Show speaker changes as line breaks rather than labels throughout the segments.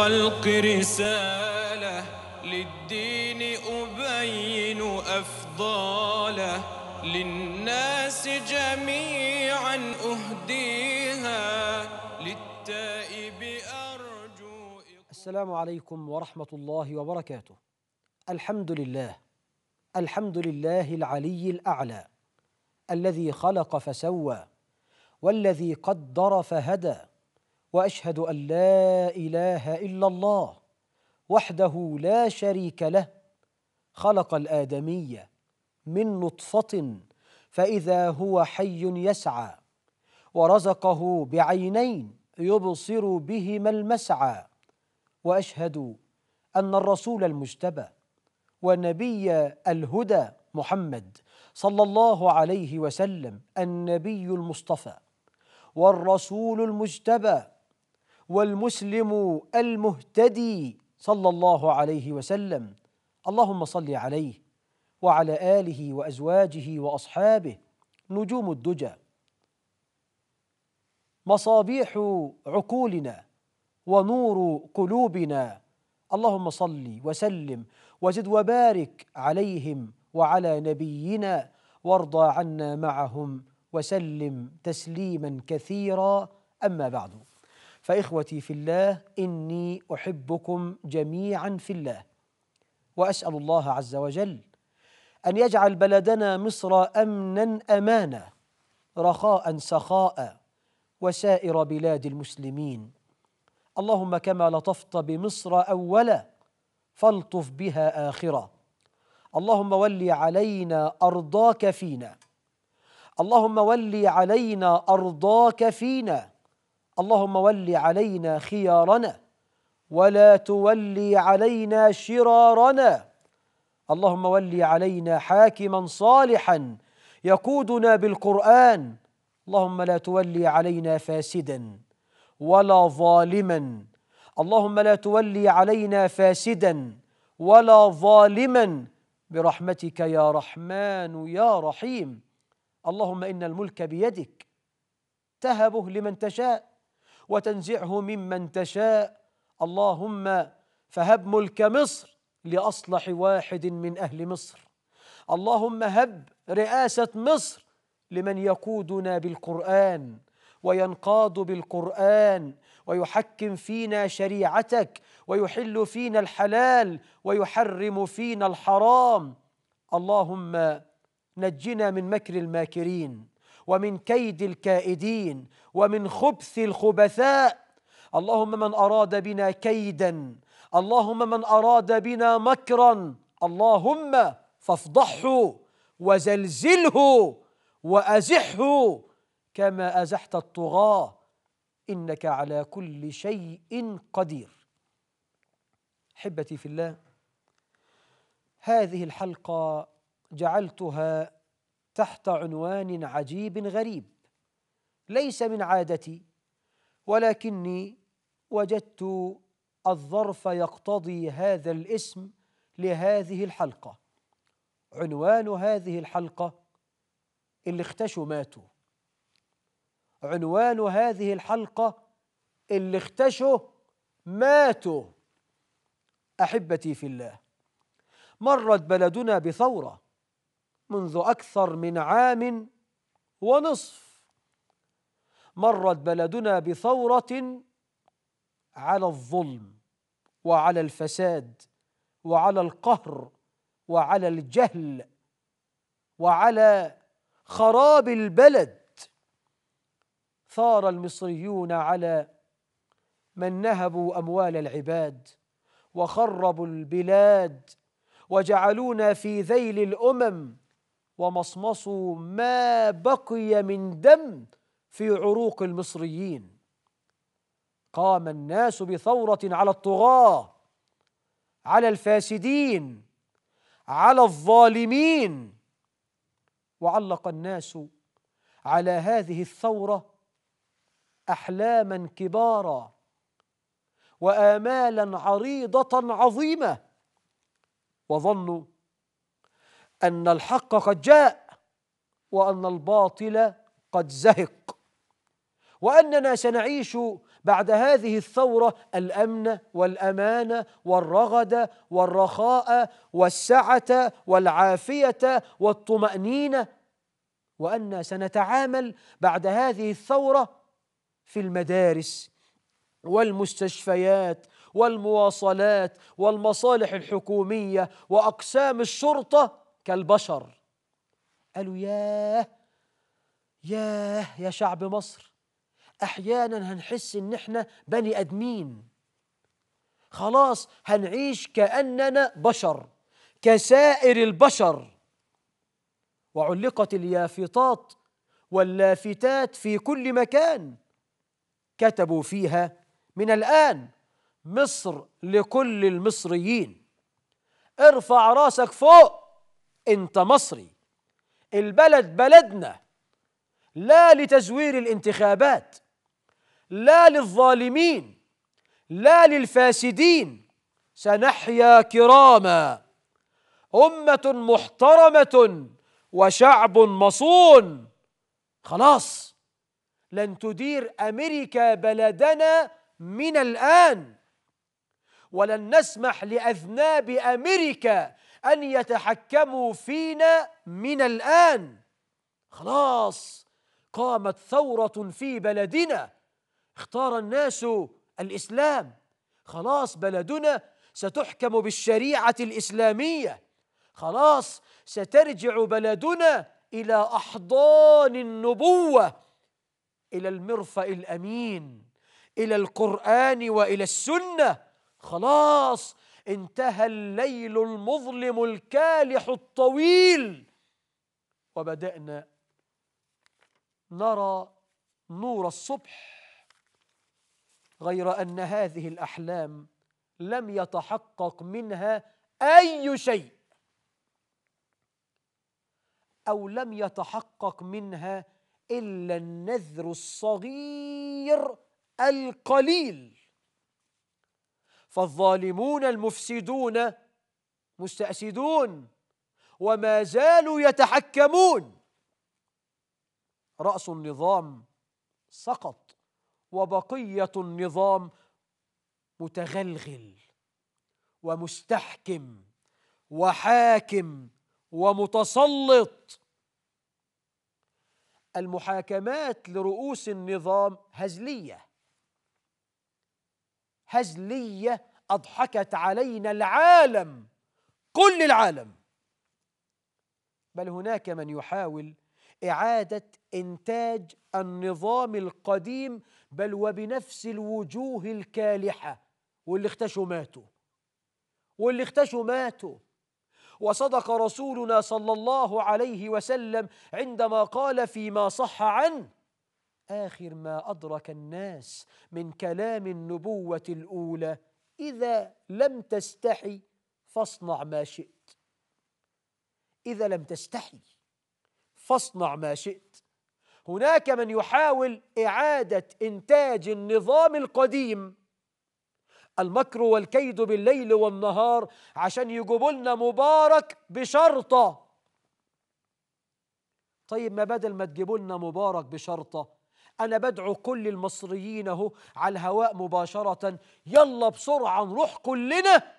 خلق رسالة للدين أبين أفضاله للناس جميعا أهديها للتائب أرجو
السلام عليكم ورحمة الله وبركاته الحمد لله الحمد لله العلي الأعلى الذي خلق فسوى والذي قدر فهدى واشهد ان لا اله الا الله وحده لا شريك له خلق الادمي من نطفه فاذا هو حي يسعى ورزقه بعينين يبصر بهما المسعى واشهد ان الرسول المجتبى ونبي الهدى محمد صلى الله عليه وسلم النبي المصطفى والرسول المجتبى والمسلم المهتدي صلى الله عليه وسلم اللهم صل عليه وعلى اله وازواجه واصحابه نجوم الدجى مصابيح عقولنا ونور قلوبنا اللهم صل وسلم وزد وبارك عليهم وعلى نبينا وارضى عنا معهم وسلم تسليما كثيرا اما بعد فإخوتي في الله إني أحبكم جميعا في الله وأسأل الله عز وجل أن يجعل بلدنا مصر أمنا أمانا رخاء سخاء وسائر بلاد المسلمين اللهم كما لطفت بمصر أولا فالطف بها آخرة اللهم ولي علينا أرضاك فينا اللهم ولي علينا أرضاك فينا اللهم ول علينا خيارنا ولا تولي علينا شرارنا اللهم ول علينا حاكما صالحا يقودنا بالقران اللهم لا تولي علينا فاسدا ولا ظالما اللهم لا تولي علينا فاسدا ولا ظالما برحمتك يا رحمن يا رحيم اللهم ان الملك بيدك تهبه لمن تشاء وتنزعه ممن تشاء اللهم فهب ملك مصر لاصلح واحد من اهل مصر اللهم هب رئاسه مصر لمن يقودنا بالقران وينقاد بالقران ويحكم فينا شريعتك ويحل فينا الحلال ويحرم فينا الحرام اللهم نجنا من مكر الماكرين ومن كيد الكائدين ومن خبث الخبثاء اللهم من أراد بنا كيدا اللهم من أراد بنا مكرا اللهم فافضحه وزلزله وأزحه كما أزحت الطغاة إنك على كل شيء قدير حبتي في الله هذه الحلقة جعلتها تحت عنوان عجيب غريب ليس من عادتي ولكني وجدت الظرف يقتضي هذا الاسم لهذه الحلقه عنوان هذه الحلقه اللي اختشوا ماتوا عنوان هذه الحلقه اللي اختشوا ماتوا احبتي في الله مرت بلدنا بثوره منذ أكثر من عام ونصف مرت بلدنا بثورة على الظلم وعلى الفساد وعلى القهر وعلى الجهل وعلى خراب البلد ثار المصريون على من نهبوا أموال العباد وخربوا البلاد وجعلونا في ذيل الأمم ومصمصوا ما بقي من دم في عروق المصريين قام الناس بثوره على الطغاه على الفاسدين على الظالمين وعلق الناس على هذه الثوره احلاما كبارا وامالا عريضه عظيمه وظنوا أن الحق قد جاء وأن الباطل قد زهق وأننا سنعيش بعد هذه الثورة الأمن والامان والرغد والرخاء والسعة والعافية والطمأنينة وانا سنتعامل بعد هذه الثورة في المدارس والمستشفيات والمواصلات والمصالح الحكومية وأقسام الشرطة كالبشر قالوا ياه ياه يا شعب مصر احيانا هنحس ان احنا بني ادمين خلاص هنعيش كاننا بشر كسائر البشر وعلقت اليافطات واللافتات في كل مكان كتبوا فيها من الان مصر لكل المصريين ارفع راسك فوق انت مصري البلد بلدنا لا لتزوير الانتخابات لا للظالمين لا للفاسدين سنحيا كراما امه محترمه وشعب مصون خلاص لن تدير امريكا بلدنا من الان ولن نسمح لاذناب امريكا أن يتحكموا فينا من الآن خلاص قامت ثورة في بلدنا اختار الناس الإسلام خلاص بلدنا ستحكم بالشريعة الإسلامية خلاص سترجع بلدنا إلى أحضان النبوة إلى المرفأ الأمين إلى القرآن وإلى السنة خلاص انتهى الليل المظلم الكالح الطويل وبدأنا نرى نور الصبح غير أن هذه الأحلام لم يتحقق منها أي شيء أو لم يتحقق منها إلا النذر الصغير القليل فالظالمون المفسدون مستأسدون وما زالوا يتحكمون رأس النظام سقط وبقية النظام متغلغل ومستحكم وحاكم ومتسلط المحاكمات لرؤوس النظام هزليه هزليه اضحكت علينا العالم كل العالم بل هناك من يحاول اعاده انتاج النظام القديم بل وبنفس الوجوه الكالحه واللي اختشوا ماتوا واللي اختشوا ماتوا وصدق رسولنا صلى الله عليه وسلم عندما قال فيما صح عنه آخر ما أدرك الناس من كلام النبوة الأولى إذا لم تستحي فاصنع ما شئت إذا لم تستحي فاصنع ما شئت هناك من يحاول إعادة إنتاج النظام القديم المكر والكيد بالليل والنهار عشان يجيبوا لنا مبارك بشرطة طيب ما بدل ما تجيبوا لنا مبارك بشرطة أنا بدعو كل المصريين أهو على الهواء مباشرة يلا بسرعة نروح كلنا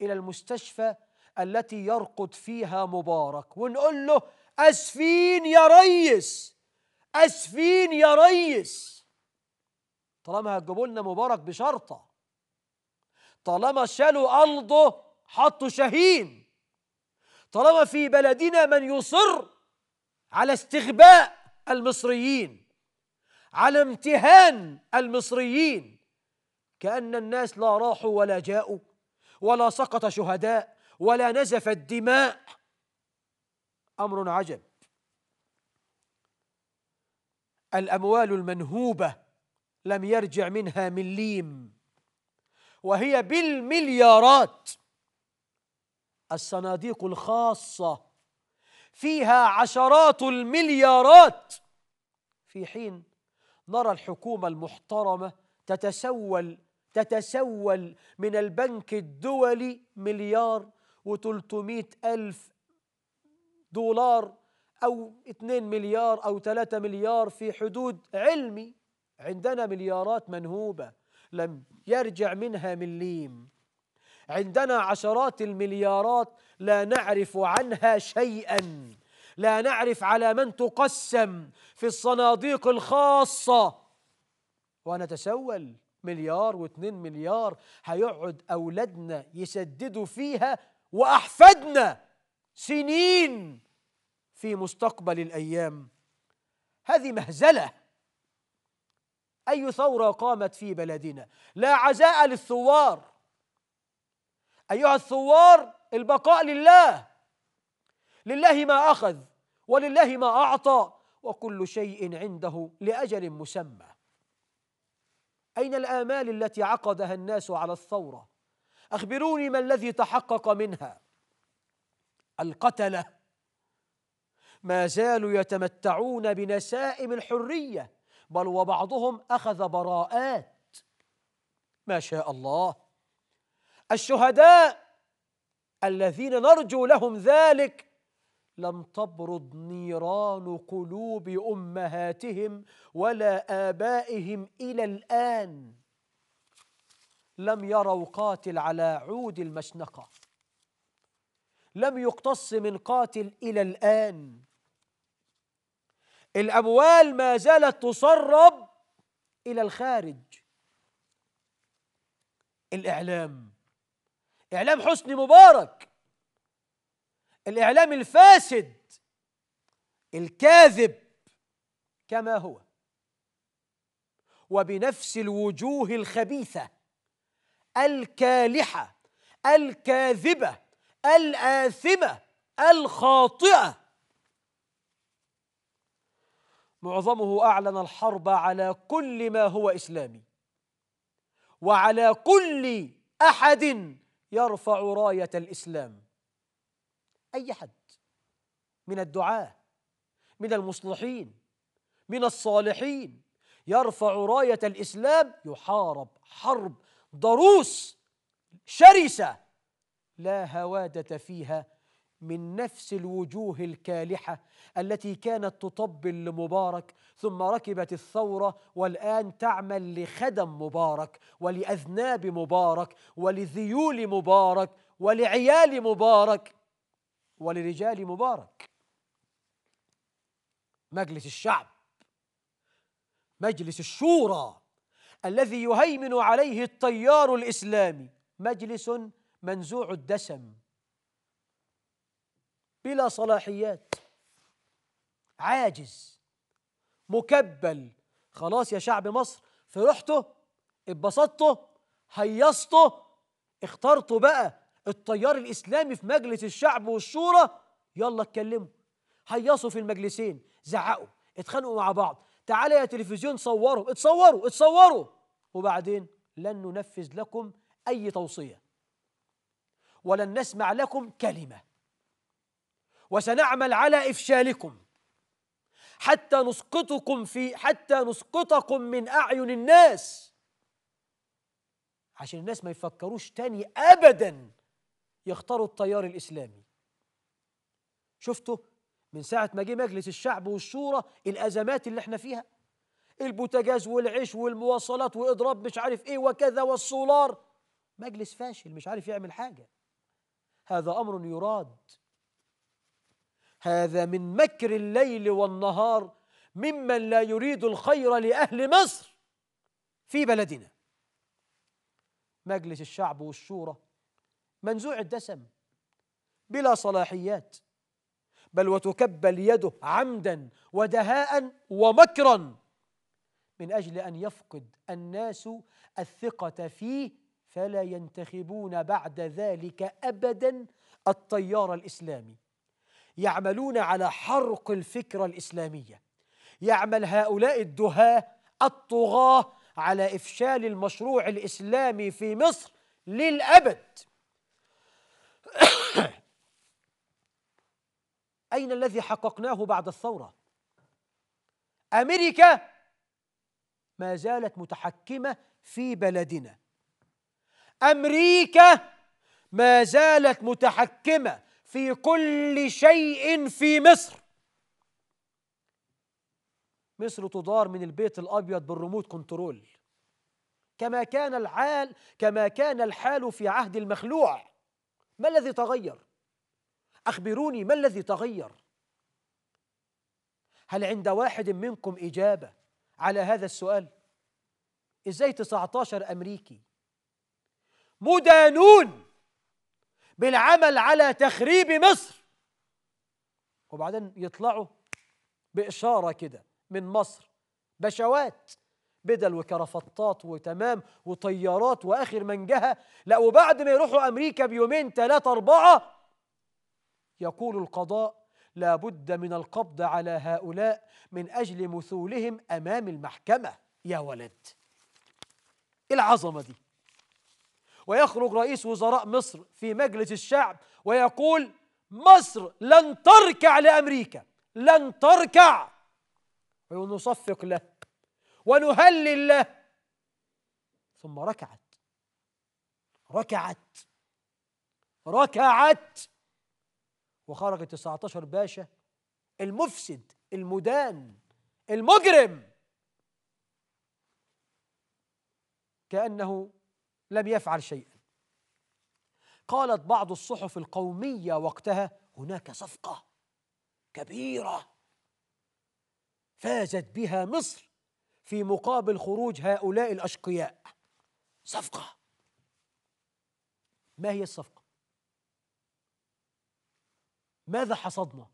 إلى المستشفى التي يرقد فيها مبارك ونقول له أسفين يا ريس أسفين يا ريس طالما هتجيبوا لنا مبارك بشرطة طالما شالوا أرضه حطوا شاهين طالما في بلدنا من يصر على استغباء المصريين على امتهان المصريين كأن الناس لا راحوا ولا جاءوا ولا سقط شهداء ولا نزفت دماء أمر عجب الأموال المنهوبة لم يرجع منها مليم وهي بالمليارات الصناديق الخاصة فيها عشرات المليارات في حين نرى الحكومة المحترمة تتسول تتسول من البنك الدولي مليار و300 ألف دولار أو 2 مليار أو 3 مليار في حدود علمي عندنا مليارات منهوبة لم يرجع منها مليم عندنا عشرات المليارات لا نعرف عنها شيئا لا نعرف على من تقسم في الصناديق الخاصة ونتسول مليار واتنين مليار هيقعد أولادنا يسددوا فيها وأحفادنا سنين في مستقبل الأيام هذه مهزلة أي ثورة قامت في بلدنا لا عزاء للثوار أيها الثوار البقاء لله لله ما اخذ ولله ما اعطى وكل شيء عنده لاجل مسمى اين الامال التي عقدها الناس على الثوره اخبروني ما الذي تحقق منها القتله ما زالوا يتمتعون بنسائم الحريه بل وبعضهم اخذ براءات ما شاء الله الشهداء الذين نرجو لهم ذلك لم تبرد نيران قلوب امهاتهم ولا ابائهم الى الان لم يروا قاتل على عود المشنقه لم يقتص من قاتل الى الان الاموال ما زالت تسرب الى الخارج الاعلام اعلام حسني مبارك الاعلام الفاسد الكاذب كما هو وبنفس الوجوه الخبيثه الكالحه الكاذبه الاثمه الخاطئه معظمه اعلن الحرب على كل ما هو اسلامي وعلى كل احد يرفع رايه الاسلام أي حد من الدعاة من المصلحين من الصالحين يرفع راية الإسلام يحارب حرب ضروس شرسة لا هوادة فيها من نفس الوجوه الكالحة التي كانت تطبل لمبارك ثم ركبت الثورة والآن تعمل لخدم مبارك ولأذناب مبارك ولذيول مبارك ولعيال مبارك ولرجال مبارك مجلس الشعب مجلس الشورى الذي يهيمن عليه التيار الاسلامي مجلس منزوع الدسم بلا صلاحيات عاجز مكبل خلاص يا شعب مصر فرحته اتبسطته هيصته اخترته بقى التيار الإسلامي في مجلس الشعب والشورى يلا اتكلموا هيصوا في المجلسين زعقوا اتخانقوا مع بعض تعالى يا تلفزيون صوروا اتصوروا اتصوروا وبعدين لن ننفذ لكم أي توصية ولن نسمع لكم كلمة وسنعمل على إفشالكم حتى نسقطكم في حتى نسقطكم من أعين الناس عشان الناس ما يفكروش تاني أبداً يختاروا التيار الإسلامي شفتوا من ساعة ما جه مجلس الشعب والشورى الأزمات اللي احنا فيها البوتاجاز والعيش والمواصلات وإضراب مش عارف إيه وكذا والسولار مجلس فاشل مش عارف يعمل حاجة هذا أمر يراد هذا من مكر الليل والنهار ممن لا يريد الخير لأهل مصر في بلدنا مجلس الشعب والشورى منزوع الدسم بلا صلاحيات بل وتكبل يده عمدا ودهاء ومكرا من اجل ان يفقد الناس الثقه فيه فلا ينتخبون بعد ذلك ابدا التيار الاسلامي يعملون على حرق الفكره الاسلاميه يعمل هؤلاء الدهاه الطغاه على افشال المشروع الاسلامي في مصر للابد أين الذي حققناه بعد الثورة؟ أمريكا ما زالت متحكمة في بلدنا أمريكا ما زالت متحكمة في كل شيء في مصر مصر تدار من البيت الأبيض بالريموت كنترول كما كان الحال كما كان الحال في عهد المخلوع ما الذي تغير أخبروني ما الذي تغير هل عند واحد منكم إجابة على هذا السؤال إزاي 19 أمريكي مدانون بالعمل على تخريب مصر وبعدين يطلعوا بإشارة كده من مصر بشوات بدل وكرفطات وتمام وطيارات واخر منجها لا وبعد ما يروحوا امريكا بيومين ثلاثه اربعه يقول القضاء لا بد من القبض على هؤلاء من أجل مثولهم أمام المحكمة يا ولد إيه العظمة دي ويخرج رئيس وزراء مصر في مجلس الشعب ويقول مصر لن تركع لأمريكا لن تركع ونصفق له ونهلل له ثم ركعت ركعت ركعت وخرج 19 باشا المفسد المدان المجرم كأنه لم يفعل شيئا قالت بعض الصحف القومية وقتها هناك صفقة كبيرة فازت بها مصر في مقابل خروج هؤلاء الأشقياء صفقة ما هي الصفقة؟ ماذا حصدنا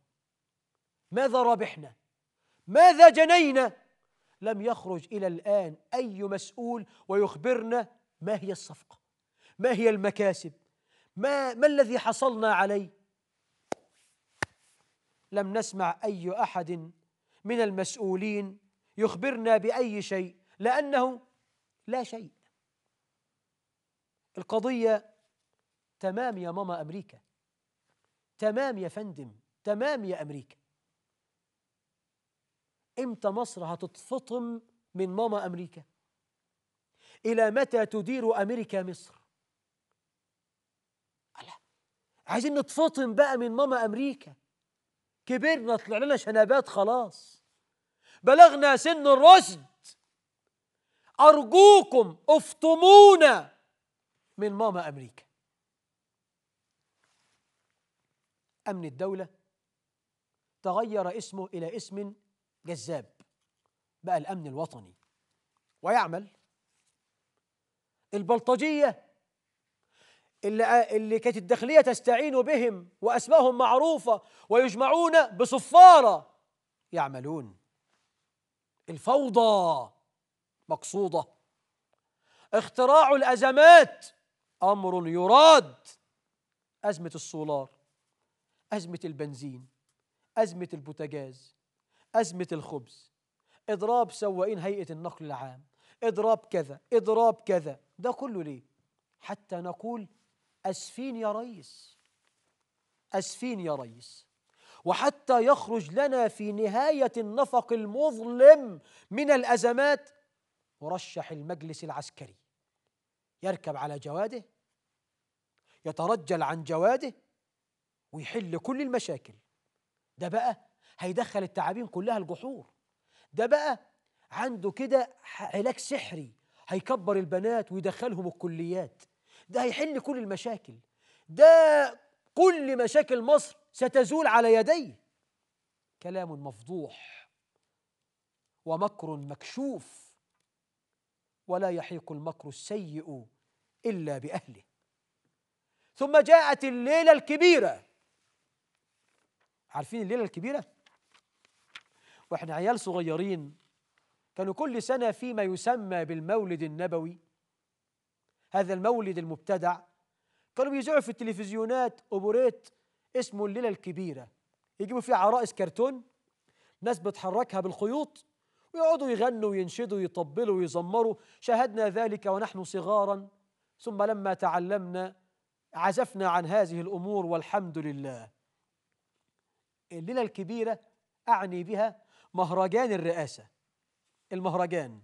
ماذا ربحنا ماذا جنينا لم يخرج الى الان اي مسؤول ويخبرنا ما هي الصفقه ما هي المكاسب ما ما الذي حصلنا عليه لم نسمع اي احد من المسؤولين يخبرنا باي شيء لانه لا شيء القضيه تمام يا ماما امريكا تمام يا فندم تمام يا أمريكا إمتى مصر هتتفطم من ماما أمريكا إلى متى تدير أمريكا مصر ألا عايزين نتفطم بقى من ماما أمريكا كبرنا طلع لنا شنبات خلاص بلغنا سن الرشد أرجوكم افطمونا من ماما أمريكا أمن الدولة تغير اسمه إلى اسم جذاب بقى الأمن الوطني ويعمل البلطجية اللي, اللي كانت الداخلية تستعين بهم وأسمائهم معروفة ويجمعون بصفارة يعملون الفوضى مقصودة اختراع الأزمات أمر يراد أزمة السولار أزمة البنزين أزمة البوتاجاز أزمة الخبز إضراب سواقين هيئة النقل العام إضراب كذا إضراب كذا ده كله ليه حتى نقول أسفين يا ريس أسفين يا ريس وحتى يخرج لنا في نهاية النفق المظلم من الأزمات مرشح المجلس العسكري يركب على جواده يترجل عن جواده ويحل كل المشاكل ده بقى هيدخل التعابين كلها الجحور ده بقى عنده كده علاج سحري هيكبر البنات ويدخلهم الكليات ده هيحل كل المشاكل ده كل مشاكل مصر ستزول على يديه كلام مفضوح ومكر مكشوف ولا يحيق المكر السيء الا باهله ثم جاءت الليله الكبيره عارفين الليلة الكبيرة واحنا عيال صغيرين كانوا كل سنة فيما يسمى بالمولد النبوي هذا المولد المبتدع كانوا بيذيعوا في التلفزيونات أوبوريت اسمه الليلة الكبيرة يجيبوا فيه عرائس كرتون ناس بتحركها بالخيوط ويقعدوا يغنوا وينشدوا ويطبلوا ويزمروا شاهدنا ذلك ونحن صغارا ثم لما تعلمنا عزفنا عن هذه الأمور والحمد لله الليلة الكبيرة أعني بها مهرجان الرئاسة المهرجان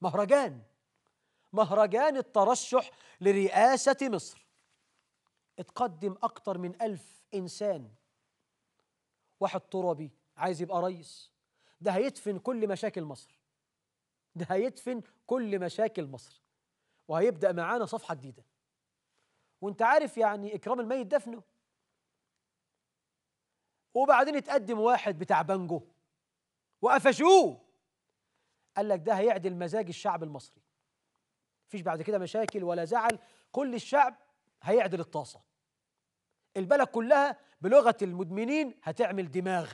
مهرجان مهرجان الترشح لرئاسة مصر اتقدم أكتر من ألف إنسان واحد ترابي عايز يبقى ريس ده هيدفن كل مشاكل مصر ده هيدفن كل مشاكل مصر وهيبدأ معانا صفحة جديدة وانت عارف يعني إكرام الميت دفنه وبعدين اتقدم واحد بتاع بانجو وقفشوه قال لك ده هيعدل مزاج الشعب المصري مفيش بعد كده مشاكل ولا زعل كل الشعب هيعدل الطاسه البلد كلها بلغه المدمنين هتعمل دماغ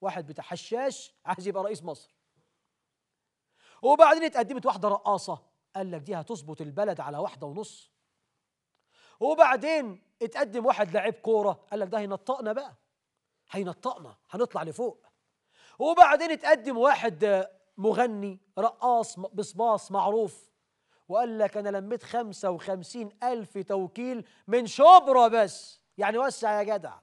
واحد بتاع حشاش عايز يبقى رئيس مصر وبعدين اتقدمت واحده رقاصه قال لك دي هتظبط البلد على واحده ونص وبعدين اتقدم واحد لعيب كوره قال لك ده هينطقنا بقى هينطقنا هنطلع لفوق وبعدين اتقدم واحد مغني رقاص بصباص معروف وقال لك انا لميت 55 الف توكيل من شبرا بس يعني وسع يا جدع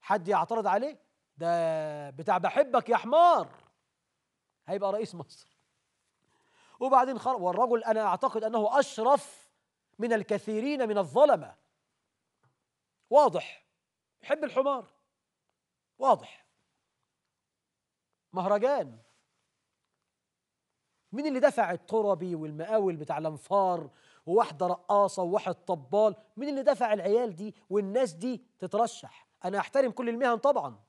حد يعترض عليه ده بتاع بحبك يا حمار هيبقى رئيس مصر وبعدين خر... والرجل انا اعتقد انه اشرف من الكثيرين من الظلمة واضح يحب الحمار واضح مهرجان مين اللي دفع التربي والمقاول بتاع الانفار وواحده رقاصه وواحد طبال مين اللي دفع العيال دي والناس دي تترشح انا احترم كل المهن طبعا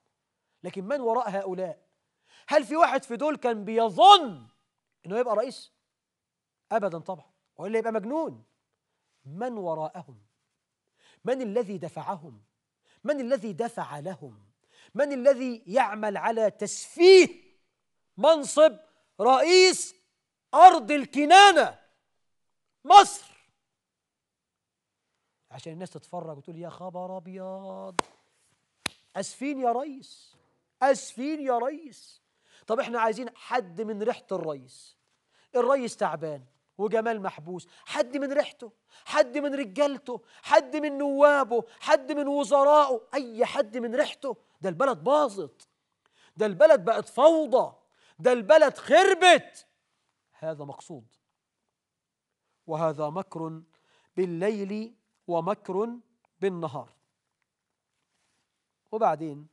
لكن من وراء هؤلاء هل في واحد في دول كان بيظن انه يبقى رئيس ابدا طبعا والا يبقى مجنون من وراءهم من الذي دفعهم من الذي دفع لهم من الذي يعمل على تسفيه منصب رئيس ارض الكنانه مصر عشان الناس تتفرج وتقول يا خبر ابيض اسفين يا ريس اسفين يا ريس طب احنا عايزين حد من ريحه الريس الريس تعبان وجمال محبوس حد من ريحته حد من رجالته حد من نوابه حد من وزرائه اي حد من ريحته ده البلد باظت ده البلد بقت فوضى ده البلد خربت هذا مقصود وهذا مكر بالليل ومكر بالنهار وبعدين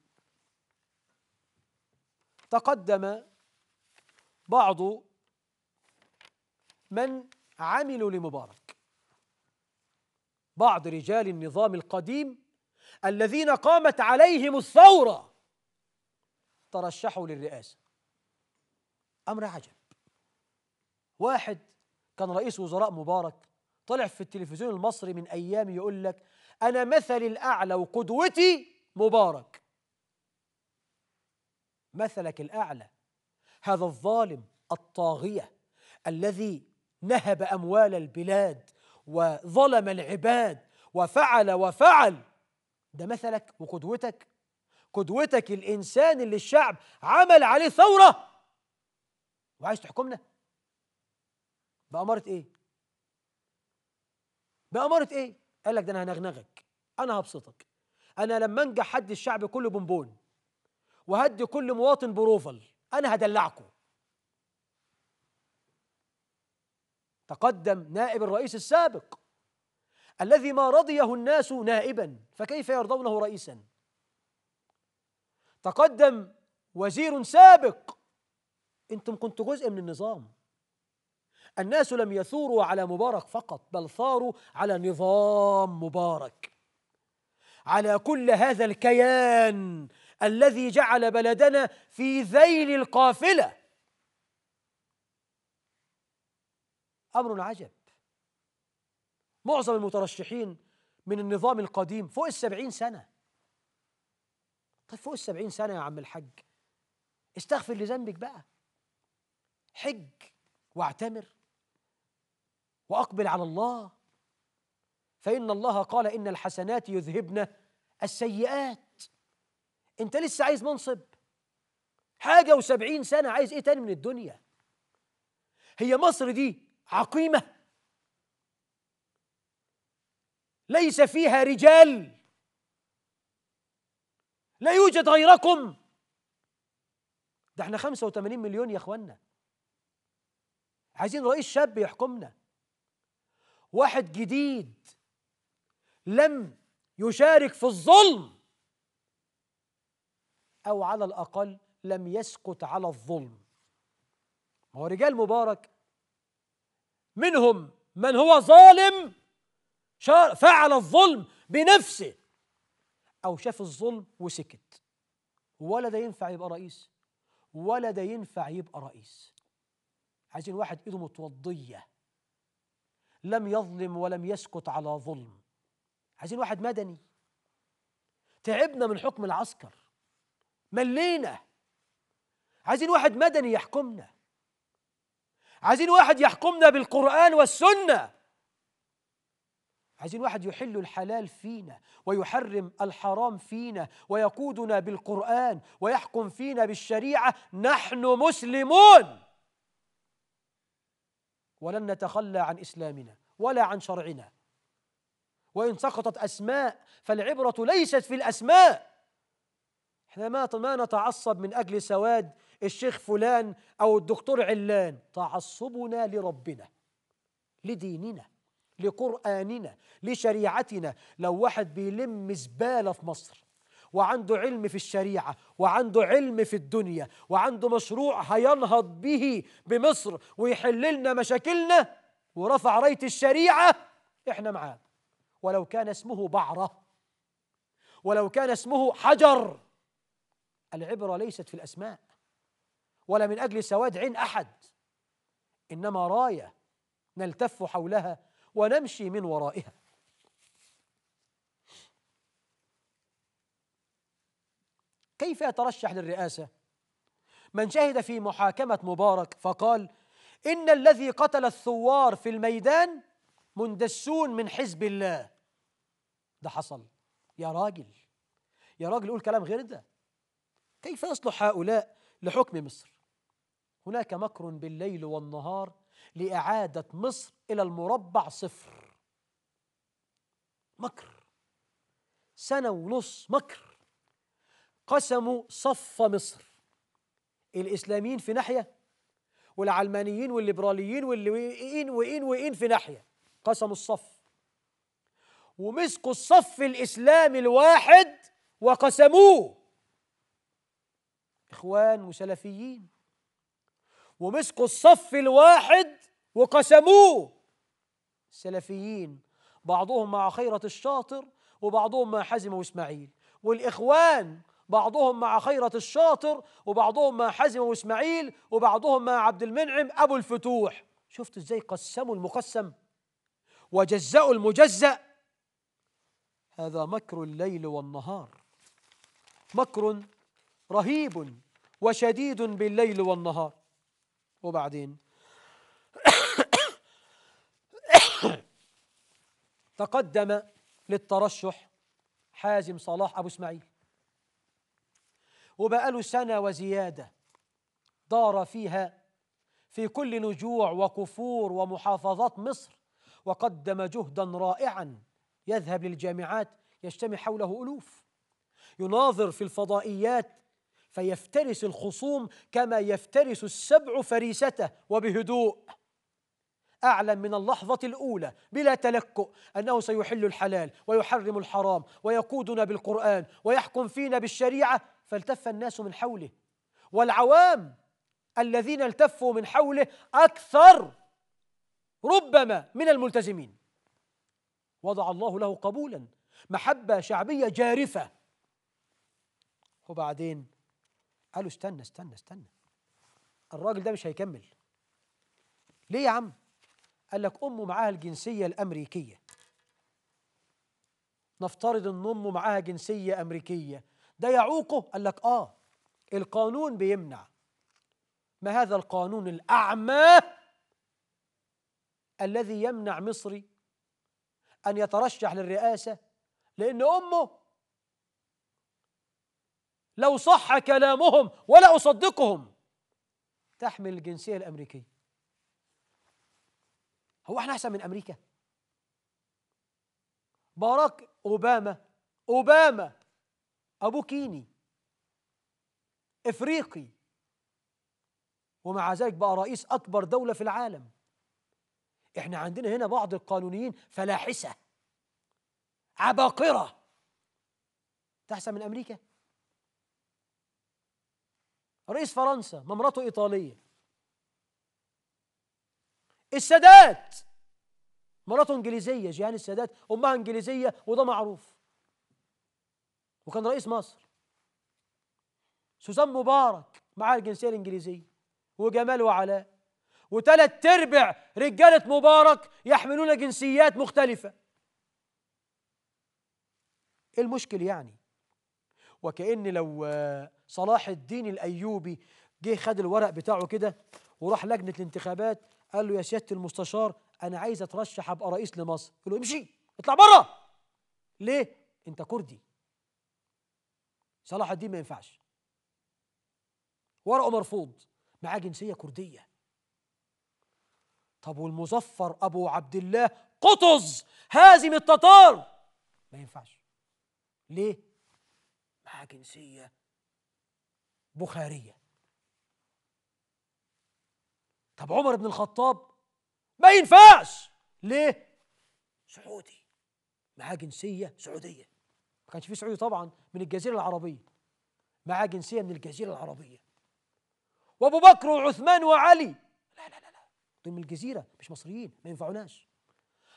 تقدم بعض من عملوا لمبارك بعض رجال النظام القديم الذين قامت عليهم الثورة ترشحوا للرئاسة أمر عجب واحد كان رئيس وزراء مبارك طلع في التلفزيون المصري من أيام يقول لك أنا مثلي الأعلى وقدوتي مبارك مثلك الأعلى هذا الظالم الطاغية الذي نهب اموال البلاد وظلم العباد وفعل وفعل ده مثلك وقدوتك قدوتك الانسان اللي الشعب عمل عليه ثوره وعايز تحكمنا بأمارة ايه بأمارة ايه قال لك ده انا هنغنغك انا هبسطك انا لما انجح هدي الشعب كله بونبون وهدي كل مواطن بروفل انا هدلعكم تقدم نائب الرئيس السابق الذي ما رضيه الناس نائبا فكيف يرضونه رئيسا تقدم وزير سابق انتم كنتم جزء من النظام الناس لم يثوروا على مبارك فقط بل ثاروا على نظام مبارك على كل هذا الكيان الذي جعل بلدنا في ذيل القافله امر عجب معظم المترشحين من النظام القديم فوق السبعين سنة طيب فوق السبعين سنة يا عم الحج استغفر لذنبك بقى حج واعتمر وأقبل على الله فإن الله قال إن الحسنات يذهبن السيئات أنت لسه عايز منصب حاجة وسبعين سنة عايز إيه تاني من الدنيا هي مصر دي عقيمه ليس فيها رجال لا يوجد غيركم ده احنا 85 مليون يا اخوانا عايزين رئيس شاب يحكمنا واحد جديد لم يشارك في الظلم او على الاقل لم يسقط على الظلم ما هو رجال مبارك منهم من هو ظالم فعل الظلم بنفسه أو شاف الظلم وسكت ولا ده ينفع يبقى رئيس ولا ده ينفع يبقى رئيس عايزين واحد ايده متوضيه لم يظلم ولم يسكت على ظلم عايزين واحد مدني تعبنا من حكم العسكر ملينا عايزين واحد مدني يحكمنا عايزين واحد يحكمنا بالقرآن والسنة عايزين واحد يحل الحلال فينا ويحرم الحرام فينا ويقودنا بالقرآن ويحكم فينا بالشريعة نحن مسلمون ولن نتخلى عن إسلامنا ولا عن شرعنا وإن سقطت أسماء فالعبرة ليست في الأسماء احنا ما ما نتعصب من أجل سواد الشيخ فلان أو الدكتور علان تعصبنا لربنا لديننا لقرآننا لشريعتنا لو واحد بيلم زبالة في مصر وعنده علم في الشريعة وعنده علم في الدنيا وعنده مشروع هينهض به بمصر ويحل لنا مشاكلنا ورفع راية الشريعة احنا معاه ولو كان اسمه بعرة ولو كان اسمه حجر العبرة ليست في الأسماء ولا من أجل سواد عين أحد إنما راية نلتف حولها ونمشي من ورائها كيف يترشح للرئاسة من شهد في محاكمة مبارك فقال إن الذي قتل الثوار في الميدان مندسون من حزب الله ده حصل يا راجل يا راجل قول كلام غير ده كيف يصلح هؤلاء لحكم مصر هناك مكر بالليل والنهار لإعادة مصر إلى المربع صفر مكر سنة ونص مكر قسموا صف مصر الإسلاميين في ناحية والعلمانيين والليبراليين والليين وإين وإين في ناحية قسموا الصف ومسكوا الصف الإسلامي الواحد وقسموه إخوان وسلفيين ومسكوا الصف الواحد وقسموه السلفيين بعضهم مع خيرة الشاطر وبعضهم مع حزم وإسماعيل والإخوان بعضهم مع خيرة الشاطر وبعضهم مع حزم وإسماعيل وبعضهم مع عبد المنعم أبو الفتوح شفت إزاي قسموا المقسم وجزأوا المجزأ هذا مكر الليل والنهار مكر رهيب وشديد بالليل والنهار وبعدين تقدم للترشح حازم صلاح أبو إسماعيل وبقاله سنة وزيادة دار فيها في كل نجوع وكفور ومحافظات مصر وقدم جهدا رائعا يذهب للجامعات يجتمع حوله ألوف يناظر في الفضائيات فيفترس الخصوم كما يفترس السبع فريسته وبهدوء أعلم من اللحظة الأولى بلا تلكؤ أنه سيحل الحلال ويحرم الحرام ويقودنا بالقرآن ويحكم فينا بالشريعة فالتف الناس من حوله والعوام الذين التفوا من حوله أكثر ربما من الملتزمين وضع الله له قبولا محبة شعبية جارفة وبعدين قالوا استنى استنى استنى الراجل ده مش هيكمل ليه يا عم قال لك امه معاها الجنسيه الامريكيه نفترض ان امه معاها جنسيه امريكيه ده يعوقه قال لك اه القانون بيمنع ما هذا القانون الاعمى الذي يمنع مصري ان يترشح للرئاسه لان امه لو صح كلامهم ولا أصدقهم تحمل الجنسية الأمريكية هو احنا أحسن من أمريكا؟ باراك أوباما أوباما أبو كيني إفريقي ومع ذلك بقى رئيس أكبر دولة في العالم احنا عندنا هنا بعض القانونيين فلاحسة عباقرة تحسن من أمريكا؟ رئيس فرنسا ما مراته إيطالية السادات مراته إنجليزية جيهان السادات أمها إنجليزية وده معروف وكان رئيس مصر سوزان مبارك معاها الجنسية الإنجليزية وجمال وعلاء وثلاث تربع رجالة مبارك يحملون جنسيات مختلفة إيه المشكل يعني وكأن لو صلاح الدين الايوبي جه خد الورق بتاعه كده وراح لجنه الانتخابات قال له يا سياده المستشار انا عايز اترشح ابقى رئيس لمصر قال له امشي اطلع بره ليه انت كردي صلاح الدين ما ينفعش ورقه مرفوض معاه جنسيه كرديه طب والمظفر ابو عبد الله قطز هازم التتار ما ينفعش ليه معاه جنسيه بخارية طب عمر بن الخطاب ما ينفعش ليه سعودي معاه جنسية سعودية ما كانش في سعودي طبعا من الجزيرة العربية معاه جنسية من الجزيرة العربية وأبو بكر وعثمان وعلي لا لا لا لا دول من الجزيرة مش مصريين ما ينفعوناش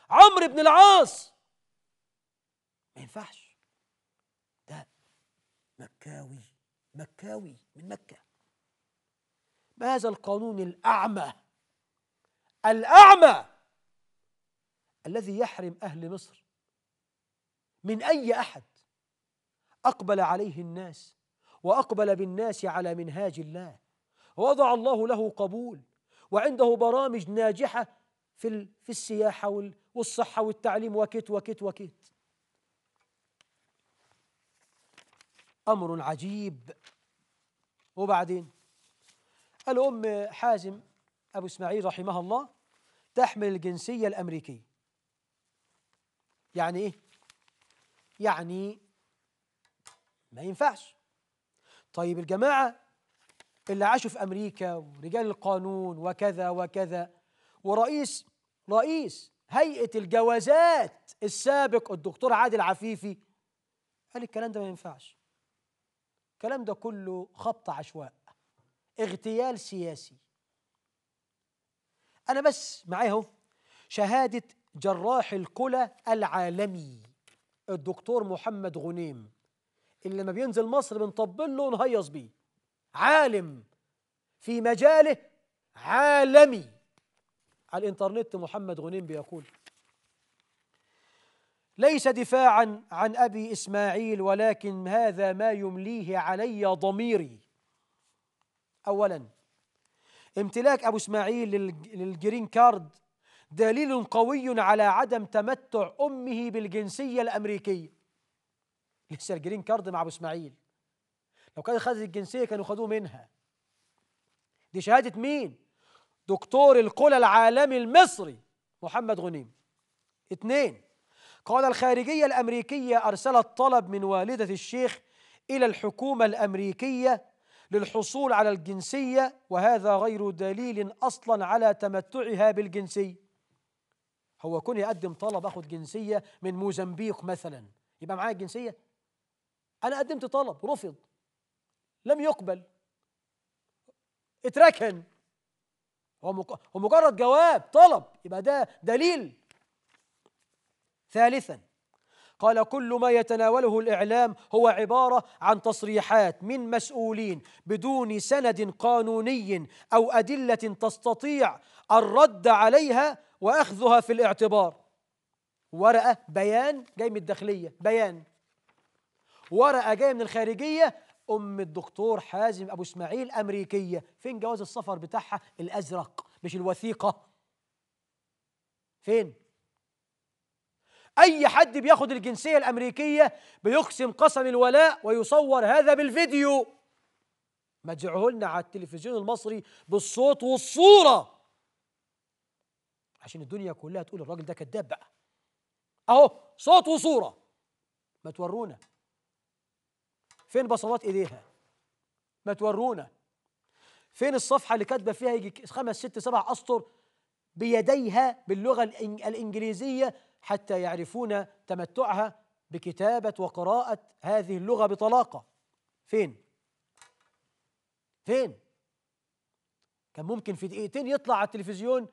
عمرو بن العاص ما ينفعش ده مكاوي مكاوي من مكة هذا القانون الأعمى الأعمى الذي يحرم أهل مصر من أي أحد أقبل عليه الناس وأقبل بالناس على منهاج الله ووضع الله له قبول وعنده برامج ناجحة في في السياحة والصحة والتعليم وكت وكت وكت أمر عجيب وبعدين الأم حازم أبو إسماعيل رحمها الله تحمل الجنسية الأمريكية يعني إيه؟ يعني ما ينفعش طيب الجماعة اللي عاشوا في أمريكا ورجال القانون وكذا وكذا ورئيس رئيس هيئة الجوازات السابق الدكتور عادل عفيفي قال الكلام ده ما ينفعش الكلام ده كله خبط عشواء اغتيال سياسي انا بس معايا اهو شهاده جراح الكلى العالمي الدكتور محمد غنيم اللي لما بينزل مصر بنطبل له ونهيص بيه عالم في مجاله عالمي على الانترنت محمد غنيم بيقول ليس دفاعا عن ابي اسماعيل ولكن هذا ما يمليه علي ضميري اولا امتلاك ابو اسماعيل للجرين كارد دليل قوي على عدم تمتع امه بالجنسيه الامريكيه لسه الجرين كارد مع ابو اسماعيل لو كانت خدت الجنسيه كانوا خدوه منها دي شهاده مين دكتور القلى العالمي المصري محمد غنيم اثنين قال الخارجية الأمريكية أرسلت طلب من والدة الشيخ إلى الحكومة الأمريكية للحصول على الجنسية وهذا غير دليل أصلا على تمتعها بالجنسية هو كون يقدم طلب أخد جنسية من موزمبيق مثلا يبقى معايا الجنسية أنا قدمت طلب رفض لم يقبل اتركن هو مجرد جواب طلب يبقى ده دليل ثالثا قال كل ما يتناوله الاعلام هو عباره عن تصريحات من مسؤولين بدون سند قانوني او ادله تستطيع الرد عليها واخذها في الاعتبار ورقه بيان جاي من الداخليه بيان ورقه جايه من الخارجيه ام الدكتور حازم ابو اسماعيل امريكيه فين جواز السفر بتاعها الازرق مش الوثيقه فين أي حد بياخد الجنسية الأمريكية بيقسم قسم الولاء ويصور هذا بالفيديو ما لنا على التلفزيون المصري بالصوت والصورة عشان الدنيا كلها تقول الراجل ده كذاب بقى أهو صوت وصورة ما تورونا فين بصمات إيديها ما تورونا فين الصفحة اللي كاتبة فيها يجي خمس ست سبع أسطر بيديها باللغة الإنجليزية حتى يعرفون تمتعها بكتابة وقراءة هذه اللغة بطلاقة فين؟ فين؟ كان ممكن في دقيقتين يطلع على التلفزيون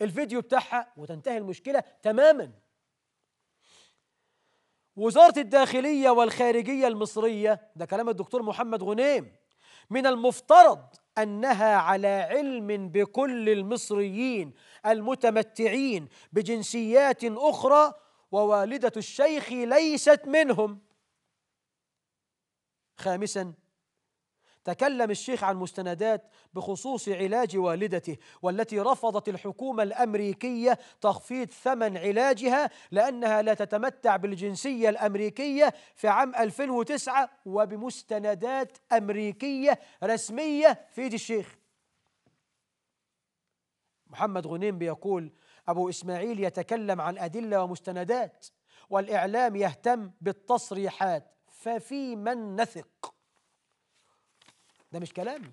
الفيديو بتاعها وتنتهي المشكلة تماما وزارة الداخلية والخارجية المصرية ده كلام الدكتور محمد غنيم من المفترض انها على علم بكل المصريين المتمتعين بجنسيات اخرى ووالده الشيخ ليست منهم خامسا تكلم الشيخ عن مستندات بخصوص علاج والدته والتي رفضت الحكومه الامريكيه تخفيض ثمن علاجها لانها لا تتمتع بالجنسيه الامريكيه في عام 2009 وبمستندات امريكيه رسميه في ايد الشيخ. محمد غنيم بيقول ابو اسماعيل يتكلم عن ادله ومستندات والاعلام يهتم بالتصريحات ففي من نثق؟ ده مش كلامي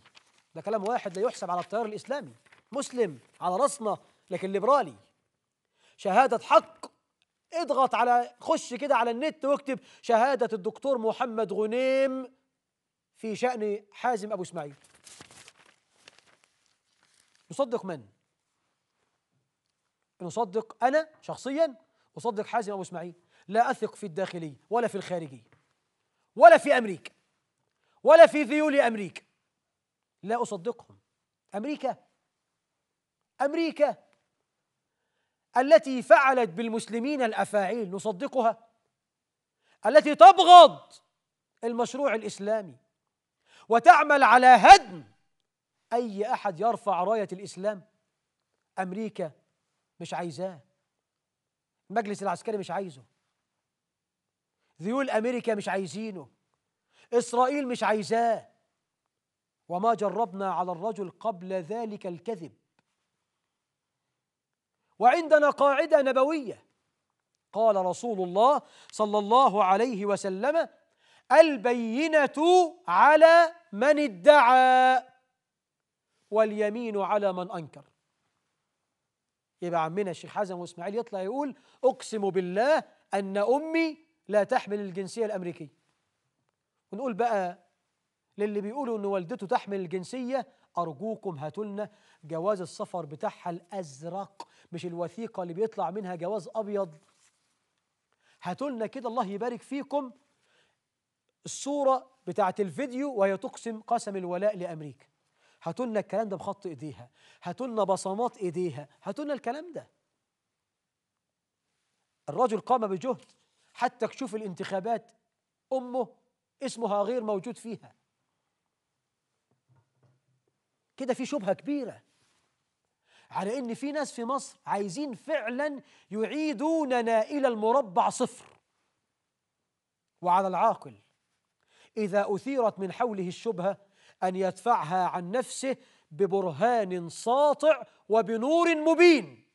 ده كلام واحد لا يحسب على التيار الإسلامي مسلم على رأسنا لكن ليبرالي شهادة حق اضغط على خش كده على النت واكتب شهادة الدكتور محمد غنيم في شأن حازم أبو إسماعيل نصدق من؟ نصدق أنا شخصيا أصدق حازم أبو إسماعيل لا أثق في الداخلي ولا في الخارجي ولا في أمريكا ولا في ذيول أمريكا لا أصدقهم أمريكا أمريكا التي فعلت بالمسلمين الأفاعيل نصدقها التي تبغض المشروع الإسلامي وتعمل على هدم أي أحد يرفع راية الإسلام أمريكا مش عايزاه المجلس العسكري مش عايزه ذيول أمريكا مش عايزينه إسرائيل مش عايزاه وما جربنا على الرجل قبل ذلك الكذب وعندنا قاعدة نبوية قال رسول الله صلى الله عليه وسلم البينة على من ادعى واليمين على من أنكر يبقى عمنا الشيخ حازم واسماعيل يطلع يقول أقسم بالله أن أمي لا تحمل الجنسية الأمريكية ونقول بقى للي بيقولوا ان والدته تحمل الجنسيه ارجوكم هاتوا لنا جواز السفر بتاعها الازرق مش الوثيقه اللي بيطلع منها جواز ابيض هاتوا لنا كده الله يبارك فيكم الصوره بتاعه الفيديو وهي تقسم قسم الولاء لامريكا هاتوا لنا الكلام ده بخط ايديها هاتوا لنا بصمات ايديها هاتوا لنا الكلام ده الرجل قام بجهد حتى تشوف الانتخابات امه اسمها غير موجود فيها كده في شبهة كبيرة على ان في ناس في مصر عايزين فعلا يعيدوننا الى المربع صفر وعلى العاقل اذا اثيرت من حوله الشبهه ان يدفعها عن نفسه ببرهان ساطع وبنور مبين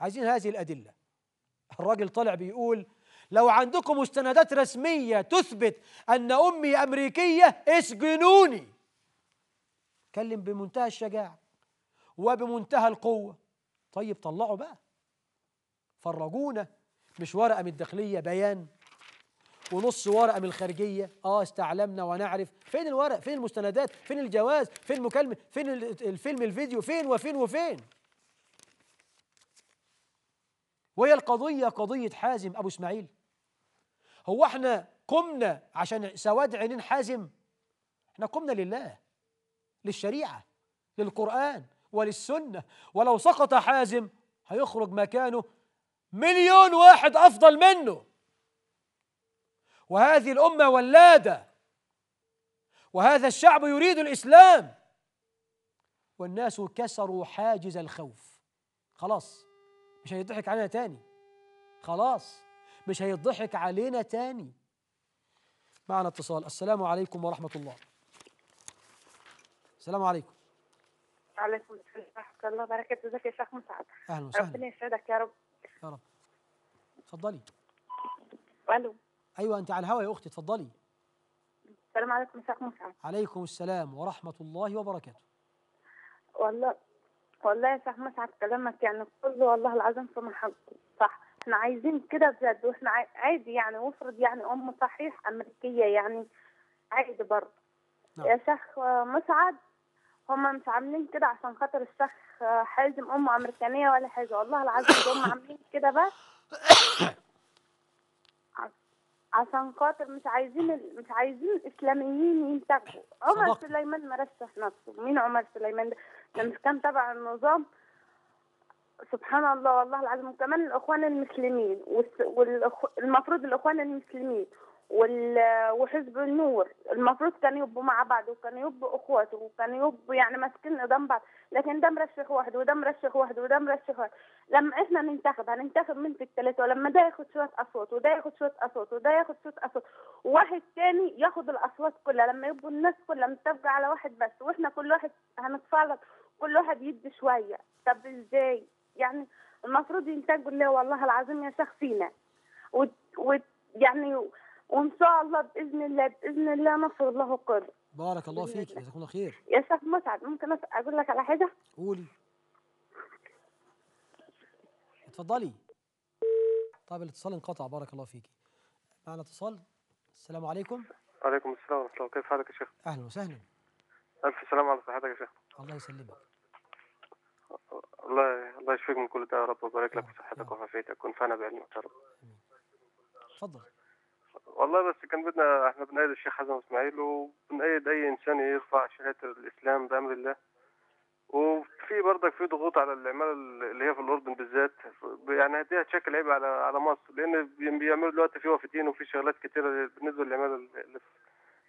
عايزين هذه الادله الراجل طالع بيقول لو عندكم مستندات رسمية تثبت أن أمي أمريكية اسجنوني كلم بمنتهى الشجاعة وبمنتهى القوة طيب طلعوا بقى فرجونا مش ورقة من الداخلية بيان ونص ورقة من الخارجية اه استعلمنا ونعرف فين الورق فين المستندات فين الجواز فين المكالمة فين الفيلم الفيديو فين وفين وفين وهي القضية قضية حازم أبو إسماعيل هو احنا قمنا عشان سواد عينين حازم احنا قمنا لله للشريعة للقرآن وللسنة ولو سقط حازم هيخرج مكانه مليون واحد أفضل منه وهذه الأمة ولادة وهذا الشعب يريد الإسلام والناس كسروا حاجز الخوف خلاص مش هيضحك علينا تاني خلاص مش هيضحك علينا تاني معنا اتصال السلام عليكم ورحمة الله السلام عليكم
وعليكم السلام ورحمة الله وبركاته ازيك يا شيخ مسعد أهلا وسهلا ربنا يسعدك يا رب
يا رب اتفضلي ألو أيوة أنت على الهوا يا أختي اتفضلي
السلام عليكم يا شيخ مسعد
عليكم السلام ورحمة الله وبركاته
والله والله يا شيخ مسعد كلامك يعني كله والله العظيم في محله صح احنا عايزين كده بجد واحنا عادي يعني وافرض يعني ام صحيح امريكيه يعني عادي برضه نعم. يا شيخ مسعد هما مش عاملين كده عشان خاطر الشيخ حازم امه امريكانيه ولا حاجه والله العظيم هم عاملين كده بس عشان خاطر مش عايزين ال... مش عايزين الاسلاميين ينتخبوا عمر سليمان مرشح نفسه مين عمر سليمان ده ده مش كان تبع النظام سبحان الله والله العظيم وكمان الاخوان المسلمين والمفروض الاخوان المسلمين وحزب النور المفروض كانوا يبقوا مع بعض وكانوا يبقوا اخوات وكانوا يبقوا يعني ماسكين قدام بعض لكن ده مرشح واحد وده مرشح واحد وده مرشح واحد لما احنا ننتخب هننتخب من في الثلاثه ولما ده ياخد شويه اصوات وده ياخد شويه اصوات وده ياخد شويه اصوات واحد ثاني ياخد الاصوات كلها لما يبقوا الناس كلها متفقه على واحد بس واحنا كل واحد هنتفرج كل واحد يدي شويه طب ازاي يعني المفروض ينتجوا الله والله العظيم يا شيخ فينا و... و... يعني وان شاء الله باذن الله باذن الله نصر الله القادم بارك الله فيك
جزاك الله خير
يا شيخ مسعد ممكن اقول لك على حاجه
قولي اتفضلي طيب الاتصال انقطع بارك الله فيك معنا اتصال السلام عليكم
وعليكم السلام ورحمه الله كيف حالك يا شيخ اهلا وسهلا الف سلام على صحتك يا شيخ الله يسلمك الله الله يشفيك من كل داء يا رب ويبارك لك في صحتك وعافيتك ونفعنا بعلمك يا رب. اتفضل. والله بس كان بدنا احنا بنأيد الشيخ حسن اسماعيل وبنأيد اي انسان يرفع شهاده الاسلام بامر الله وفي برضك في ضغوط على العمال اللي هي في الاردن بالذات يعني هديها تشكل عيب على على مصر لان بيعملوا دلوقتي في وافدين وفي شغلات كتيره بالنسبه للعمال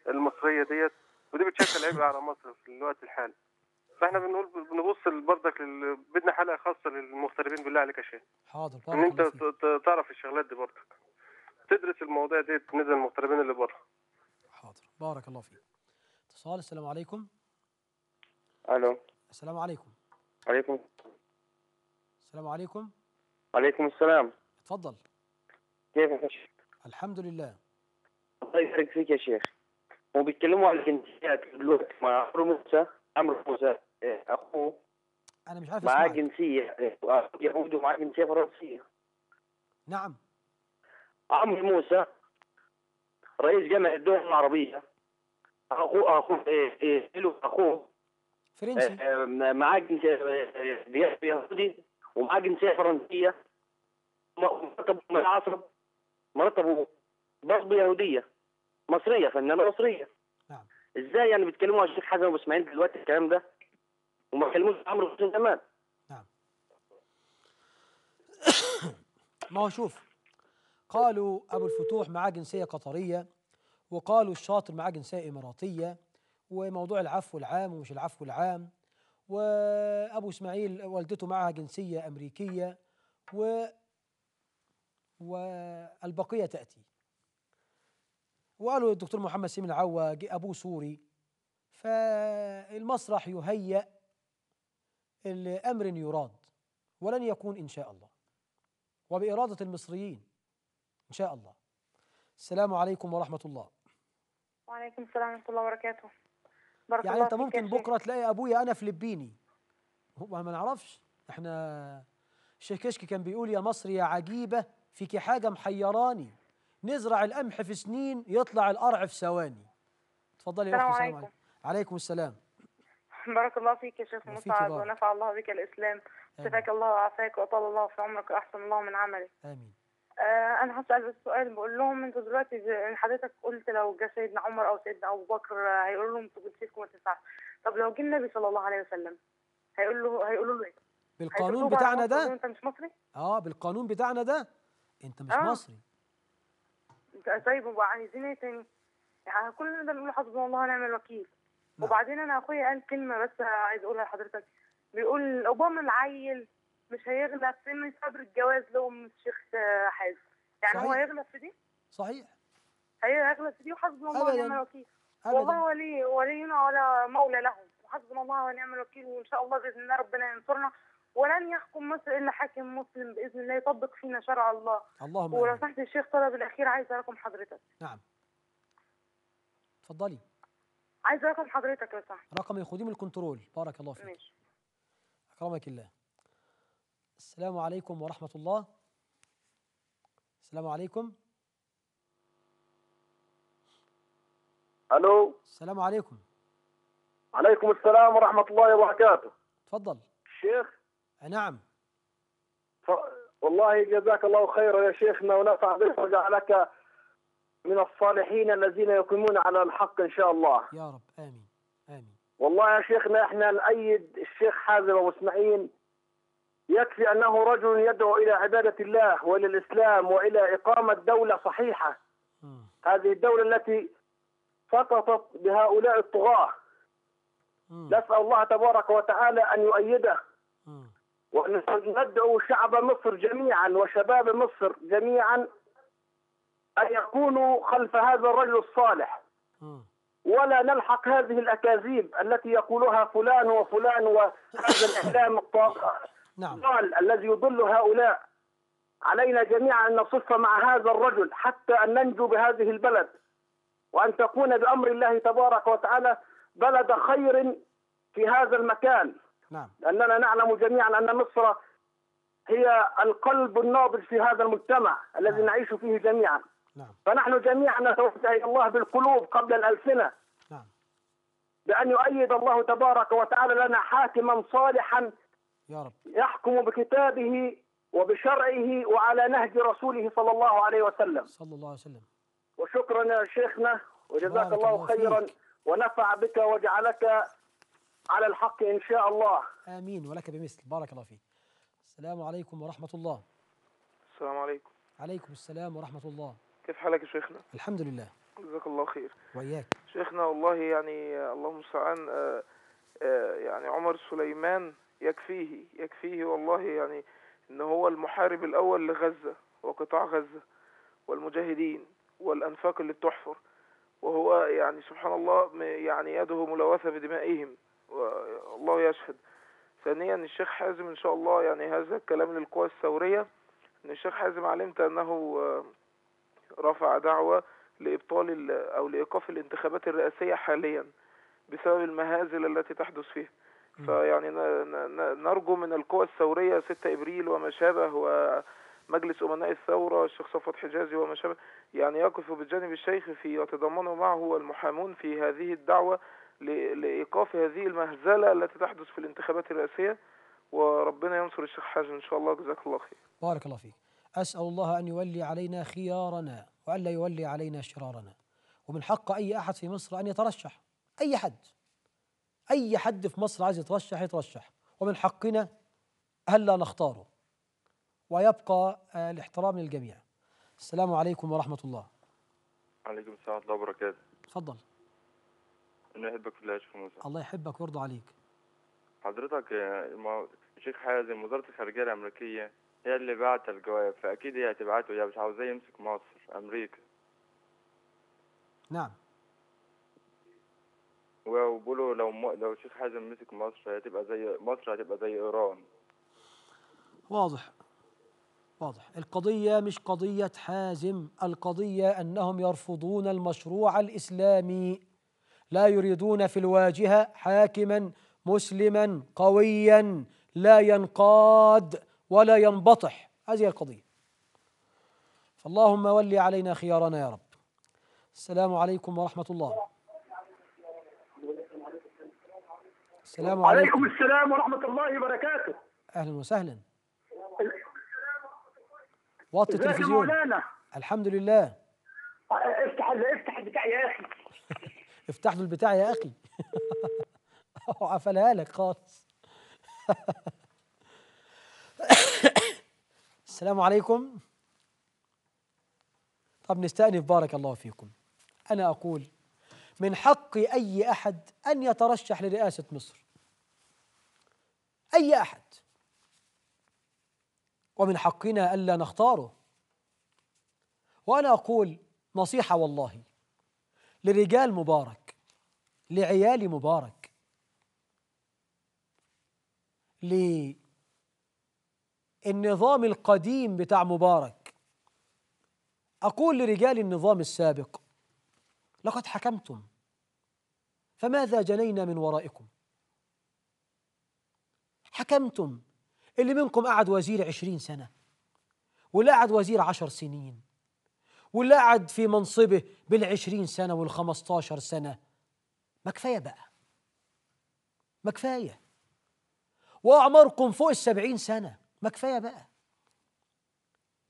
المصريه ديت ودي بتشكل عبء على مصر في الوقت الحالي فاحنا بنقول بنبص برضك لل... بدنا حلقه خاصه للمغتربين بالله عليك يا شيخ
حاضر ان انت
تعرف الشغلات دي برضك تدرس المواضيع دي بالنسبه للمغتربين اللي بره
حاضر بارك الله فيك اتصال السلام عليكم الو السلام عليكم عليكم السلام عليكم
عليكم السلام اتفضل كيفك يا شيخ
الحمد لله
الله يبارك فيك يا شيخ وبيتكلموا على الجنسيات دلوقتي مع عمرو موسى عمرو موسى إيه، اخوه انا مش عارف معاه جنسيه إيه، يهودي ومعاه جنسيه فرنسيه نعم عمرو موسى رئيس جامعه الدول العربيه اخوه اخوه ايه, إيه، اخوه فرنسي معاه جنسيه يهودي ومعاه جنسيه فرنسيه مرتب من العصر مرتبه برضه يهوديه مصريه فنانه مصريه نعم ازاي يعني بيتكلموا على الشيخ حسن ابو اسماعيل دلوقتي الكلام ده وما كلموش عمرو حسين تمام نعم
ما هو شوف قالوا ابو الفتوح معاه جنسيه قطريه وقالوا الشاطر معاه جنسيه اماراتيه وموضوع العفو العام ومش العفو العام وابو اسماعيل والدته معها جنسيه امريكيه و والبقيه تاتي وقالوا الدكتور محمد سيمين العوا ابوه سوري فالمسرح يهيأ لأمر يراد ولن يكون إن شاء الله وبإرادة المصريين إن شاء الله السلام عليكم ورحمة الله
وعليكم السلام ورحمة الله وبركاته بارك يعني الله أنت ممكن
بكرة تلاقي أبويا أنا فلبيني ما نعرفش احنا الشيخ كشكي كان بيقول يا مصر يا عجيبة فيك حاجة محيراني نزرع القمح في سنين يطلع القرع في ثواني اتفضلي يا أخي السلام عليكم عليكم السلام
بارك الله فيك يا شيخ مسعد ونفع الله بك الإسلام شفاك الله وعافاك وأطال الله في عمرك وأحسن الله من عملك آمين آه أنا هسأل السؤال بقول لهم أنتوا دلوقتي حضرتك قلت لو جه سيدنا عمر أو سيدنا أبو بكر آه، هيقول لهم انتوا جنسيتكم التسعة طب لو جه النبي صلى الله عليه وسلم هيقول له هيقولوا له إيه؟ بالقانون بتاعنا ده أنت مش مصري؟
أه بالقانون بتاعنا ده
أنت
مش آه. مصري طيب وبقى عايزين إيه تاني؟ يعني كل ده حسبنا الله ونعم الوكيل نعم. وبعدين انا اخويا قال كلمه بس عايز اقولها لحضرتك بيقول اوباما العيل مش هيغلب في انه صدر الجواز لام الشيخ حازم يعني صحيح. هو هيغلب في دي صحيح هيغلب في دي وحسبنا الله ونعم الوكيل والله ولي ولينا ولا مولى له وحسبنا الله ونعم الوكيل وان شاء الله باذن الله ربنا ينصرنا ولن يحكم مصر الا حاكم مسلم باذن الله يطبق فينا شرع الله اللهم ولو سمحت الشيخ طلب الاخير عايز اراكم حضرتك
نعم اتفضلي
عايز رقم حضرتك لو سمحت
رقمي خديه من الكنترول بارك الله فيك ماشي اكرمك الله السلام عليكم ورحمه الله السلام عليكم
الو السلام عليكم عليكم السلام ورحمه الله وبركاته تفضل شيخ نعم ف... والله جزاك الله خيرا يا شيخنا ونفع بك ورجع لك من الصالحين الذين يقيمون على الحق إن شاء الله يا رب آمين آمين والله يا شيخنا احنا نأيد الشيخ حازم أبو إسماعيل يكفي أنه رجل يدعو إلى عبادة الله وإلى الإسلام وإلى إقامة دولة صحيحة م. هذه الدولة التي سقطت بهؤلاء الطغاة م. نسأل الله تبارك وتعالى أن يؤيده وأن ندعو شعب مصر جميعا وشباب مصر جميعا أن يكونوا خلف هذا الرجل الصالح آه. ولا نلحق هذه الأكاذيب التي يقولها فلان وفلان وهذا الإعلام نعم. الذي يضل هؤلاء علينا جميعا أن نصف مع هذا الرجل حتى أن ننجو بهذه البلد وأن تكون بأمر الله تبارك وتعالى بلد خير في هذا المكان نعم. لأننا نعلم جميعا أن مصر هي القلب النابض في هذا المجتمع الذي نعم. نعيش فيه جميعا نعم. فنحن جميعا نتوجه إلى الله بالقلوب قبل الألسنة نعم. بأن يؤيد الله تبارك وتعالى لنا حاكما صالحا يا رب. يحكم بكتابه وبشرعه وعلى نهج رسوله صلى الله عليه وسلم صلى الله عليه وسلم وشكرا يا شيخنا وجزاك الله خيرا ونفع بك وجعلك على الحق إن شاء الله
آمين ولك بمثل بارك الله فيك السلام عليكم ورحمة الله
السلام
عليكم
عليكم السلام ورحمة الله
كيف حالك يا شيخنا الحمد لله جزاك الله خير وإياك شيخنا والله يعني اللهم المستعان آه، آه، يعني عمر سليمان يكفيه يكفيه والله يعني ان هو المحارب الاول لغزة وقطاع غزة والمجاهدين والانفاق اللي بتحفر وهو يعني سبحان الله يعني يده ملوثة بدمائهم والله يشهد ثانيا الشيخ حازم ان شاء الله يعني هذا الكلام للقوى الثورية ان الشيخ حازم علمت انه آه، رفع دعوة لإبطال أو لإيقاف الانتخابات الرئاسية حاليا بسبب المهازل التي تحدث فيها فيعني نرجو من القوى الثورية 6 إبريل وما شابه ومجلس أمناء الثورة الشيخ صفوت حجازي وما شابه يعني يقف بجانب الشيخ في وتضمنه معه المحامون في هذه الدعوة لإيقاف هذه المهزلة التي تحدث في الانتخابات الرئاسية وربنا ينصر الشيخ حاج إن شاء الله جزاك الله خير
بارك الله فيك أسأل الله أن يولي علينا خيارنا وأن لا يولي علينا شرارنا ومن حق أي أحد في مصر أن يترشح أي حد أي حد في مصر عايز يترشح يترشح ومن حقنا ألا نختاره ويبقى آه، الاحترام للجميع السلام عليكم ورحمة الله
عليكم السلام ورحمة الله وبركاته تفضل أنا أحبك في الله شيخ موسى الله
يحبك ويرضى عليك
حضرتك آه، شيخ حازم وزارة الخارجية الأمريكية هي اللي بعت الجواب فأكيد هي هتبعته هي مش عاوزاه يمسك مصر أمريكا نعم وبيقولوا لو م... لو الشيخ حازم مسك مصر هتبقى زي
مصر هتبقى زي إيران
واضح واضح القضية مش قضية حازم القضية أنهم يرفضون المشروع الإسلامي لا يريدون في الواجهة حاكما مسلما قويا لا ينقاد ولا ينبطح هذه القضية فاللهم ولي علينا خيارنا يا رب السلام عليكم ورحمة الله السلام عليكم, عليكم
السلام ورحمة الله وبركاته
أهلا وسهلا وطي التلفزيون الحمد لله
افتح افتح البتاع يا أخي
افتح له البتاع يا أخي قفلها لك خالص السلام عليكم طب نستأنف بارك الله فيكم أنا أقول من حق أي أحد أن يترشح لرئاسة مصر أي أحد ومن حقنا ألا نختاره وأنا أقول نصيحة والله لرجال مبارك لعيال مبارك لمبارك النظام القديم بتاع مبارك أقول لرجال النظام السابق لقد حكمتم فماذا جنينا من ورائكم حكمتم اللي منكم قعد وزير عشرين سنة واللي قعد وزير عشر سنين واللي قعد في منصبه بالعشرين سنة والخمستاشر سنة ما كفاية بقى ما كفاية وأعماركم فوق السبعين سنة ما كفايه بقى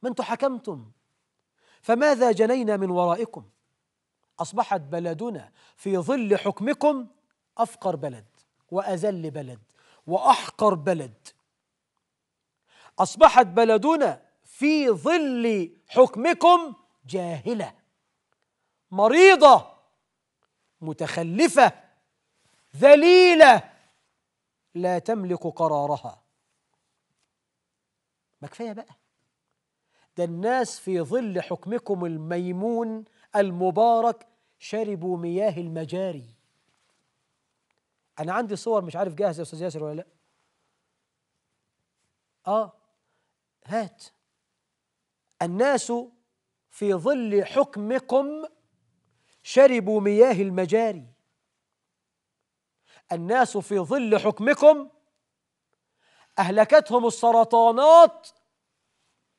ما انتوا حكمتم فماذا جنينا من ورائكم اصبحت بلدنا في ظل حكمكم افقر بلد واذل بلد واحقر بلد اصبحت بلدنا في ظل حكمكم جاهله مريضه متخلفه ذليله لا تملك قرارها ما كفايه بقى ده الناس في ظل حكمكم الميمون المبارك شربوا مياه المجاري انا عندي صور مش عارف جاهزه يا استاذ ياسر ولا لا اه هات الناس في ظل حكمكم شربوا مياه المجاري الناس في ظل حكمكم أهلكتهم السرطانات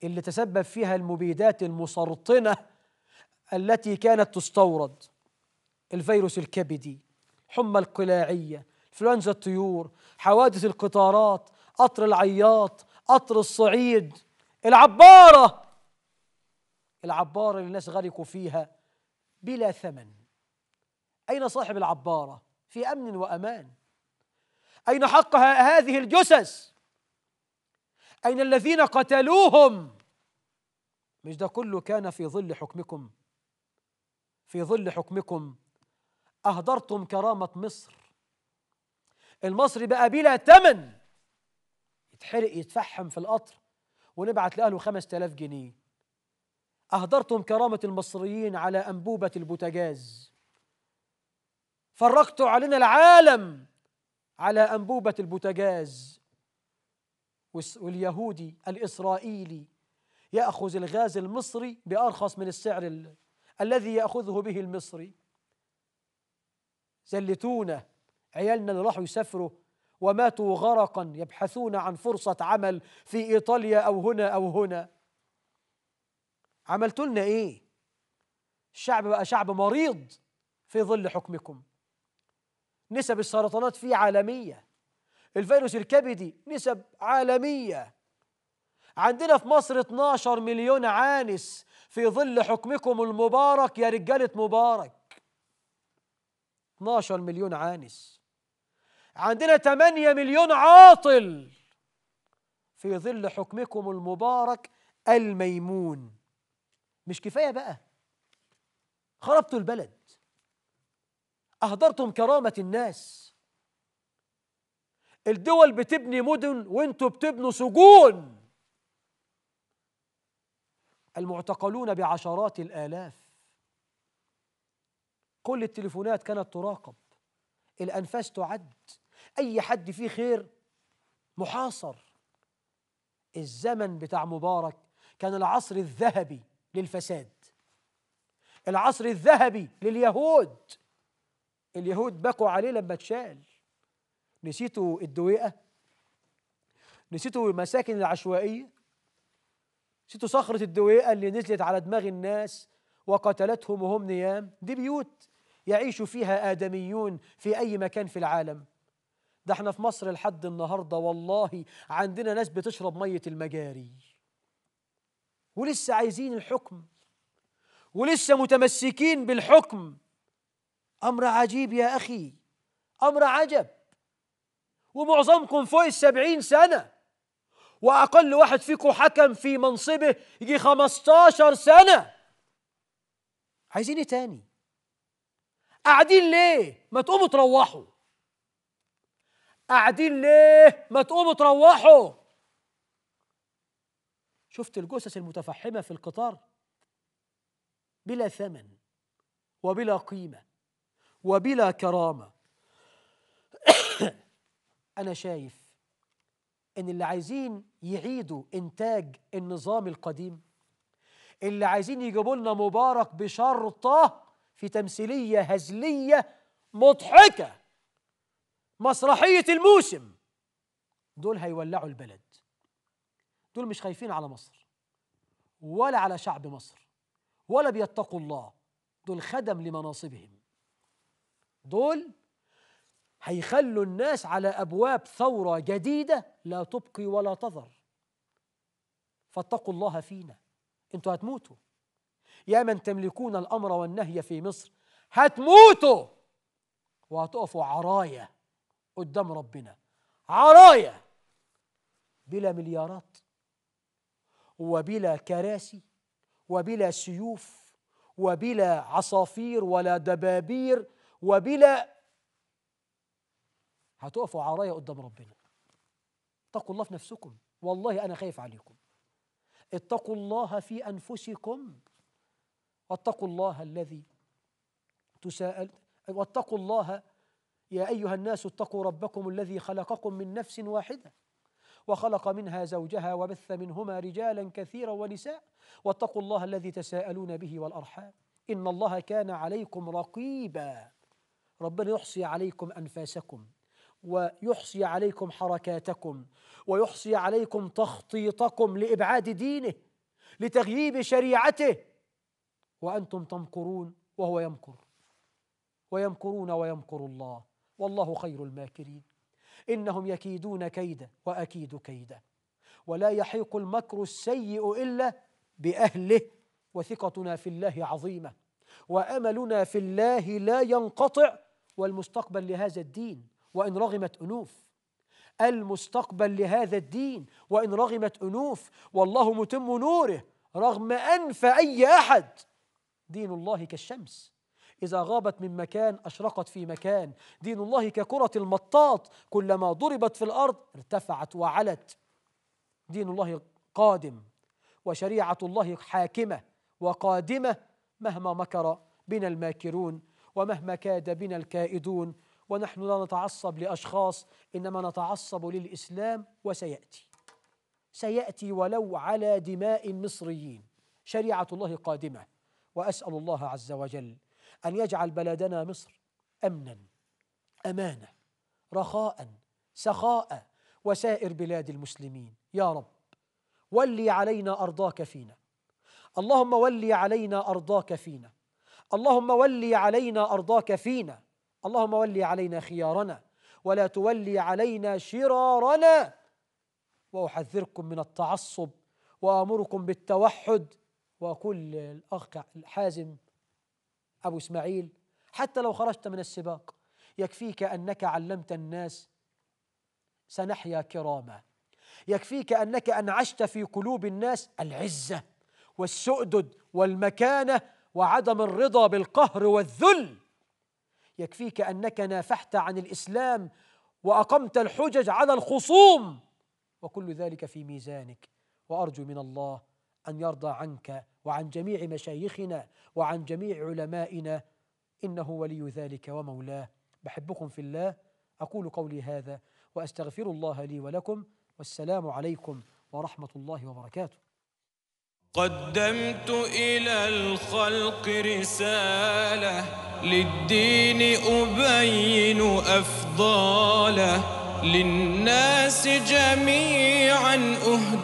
اللي تسبب فيها المبيدات المسرطنة التي كانت تستورد الفيروس الكبدي حمى القلاعية انفلونزا الطيور حوادث القطارات قطر العياط قطر الصعيد العبارة العبارة اللي الناس غرقوا فيها بلا ثمن أين صاحب العبارة في أمن وأمان أين حق هذه الجثث أين الذين قتلوهم مش ده كله كان في ظل حكمكم في ظل حكمكم أهدرتم كرامة مصر المصري بقى بلا تمن يتحرق يتفحم في القطر ونبعت لأهله خمسة آلاف جنيه أهدرتم كرامة المصريين على أنبوبة البوتجاز فرقتوا علينا العالم على أنبوبة البوتجاز واليهودي الإسرائيلي يأخذ الغاز المصري بأرخص من السعر ال... الذي يأخذه به المصري زلتونا عيالنا اللي راحوا يسافروا وماتوا غرقا يبحثون عن فرصة عمل في إيطاليا أو هنا أو هنا عملتوا لنا إيه؟ الشعب بقى شعب مريض في ظل حكمكم نسب السرطانات فيه عالمية الفيروس الكبدي نسب عالمية عندنا في مصر 12 مليون عانس في ظل حكمكم المبارك يا رجالة مبارك 12 مليون عانس عندنا 8 مليون عاطل في ظل حكمكم المبارك الميمون مش كفاية بقى خربتوا البلد أهدرتم كرامة الناس الدول بتبني مدن وانتوا بتبنوا سجون المعتقلون بعشرات الآلاف كل التليفونات كانت تراقب الأنفاس تعد أي حد فيه خير محاصر الزمن بتاع مبارك كان العصر الذهبي للفساد العصر الذهبي لليهود اليهود بكوا عليه لما اتشال نسيتوا الدويقة نسيتوا المساكن العشوائية نسيتوا صخرة الدويقة اللي نزلت على دماغ الناس وقتلتهم وهم نيام دي بيوت يعيش فيها آدميون في أي مكان في العالم ده احنا في مصر لحد النهاردة والله عندنا ناس بتشرب مية المجاري ولسه عايزين الحكم ولسه متمسكين بالحكم أمر عجيب يا أخي أمر عجب ومعظمكم فوق السبعين سنة وأقل واحد فيكم حكم في منصبه يجي 15 سنة عايزين ايه تاني؟ قاعدين ليه؟ ما تقوموا تروحوا قاعدين ليه؟ ما تقوموا تروحوا شفت الجثث المتفحمة في القطار بلا ثمن وبلا قيمة وبلا كرامة أنا شايف إن اللي عايزين يعيدوا إنتاج النظام القديم اللي عايزين يجيبوا لنا مبارك بشرطة في تمثيلية هزلية مضحكة مسرحية الموسم دول هيولعوا البلد دول مش خايفين على مصر ولا على شعب مصر ولا بيتقوا الله دول خدم لمناصبهم دول هيخلوا الناس على أبواب ثورة جديدة لا تبقي ولا تظر فاتقوا الله فينا انتوا هتموتوا يا من تملكون الأمر والنهي في مصر هتموتوا وهتقفوا عرايا قدام ربنا عرايا بلا مليارات وبلا كراسي وبلا سيوف وبلا عصافير ولا دبابير وبلا هتقفوا عرايا قدام ربنا اتقوا الله في نفسكم والله انا خايف عليكم اتقوا الله في انفسكم واتقوا الله الذي تساءل واتقوا الله يا ايها الناس اتقوا ربكم الذي خلقكم من نفس واحده وخلق منها زوجها وبث منهما رجالا كثيرا ونساء واتقوا الله الذي تساءلون به والارحام ان الله كان عليكم رقيبا ربنا يحصي عليكم انفاسكم ويحصي عليكم حركاتكم ويحصي عليكم تخطيطكم لابعاد دينه لتغييب شريعته وانتم تمكرون وهو يمكر ويمكرون ويمكر الله والله خير الماكرين انهم يكيدون كيدا واكيد كيدا ولا يحيق المكر السيء الا باهله وثقتنا في الله عظيمه واملنا في الله لا ينقطع والمستقبل لهذا الدين وإن رغمت أنوف المستقبل لهذا الدين وإن رغمت أنوف والله متم نوره رغم أنف أي أحد دين الله كالشمس إذا غابت من مكان أشرقت في مكان دين الله ككرة المطاط كلما ضربت في الأرض ارتفعت وعلت دين الله قادم وشريعة الله حاكمة وقادمة مهما مكر بنا الماكرون ومهما كاد بنا الكائدون ونحن لا نتعصب لاشخاص انما نتعصب للاسلام وسياتي سياتي ولو على دماء المصريين شريعه الله قادمه واسال الله عز وجل ان يجعل بلدنا مصر امنا امانه رخاء سخاء وسائر بلاد المسلمين يا رب ولي علينا ارضاك فينا اللهم ولي علينا ارضاك فينا اللهم ولي علينا ارضاك فينا اللهم ولي علينا خيارنا ولا تولي علينا شرارنا واحذركم من التعصب وامركم بالتوحد وكل الاخ الحازم ابو اسماعيل حتى لو خرجت من السباق يكفيك انك علمت الناس سنحيا كراما يكفيك انك انعشت في قلوب الناس العزه والسؤدد والمكانه وعدم الرضا بالقهر والذل يكفيك انك نافحت عن الاسلام واقمت الحجج على الخصوم وكل ذلك في ميزانك وارجو من الله ان يرضى عنك وعن جميع مشايخنا وعن جميع علمائنا انه ولي ذلك ومولاه بحبكم في الله اقول قولي هذا واستغفر الله لي ولكم والسلام عليكم ورحمه الله وبركاته
قدمت إلى الخلق رسالة للدين أبين أفضاله للناس جميعا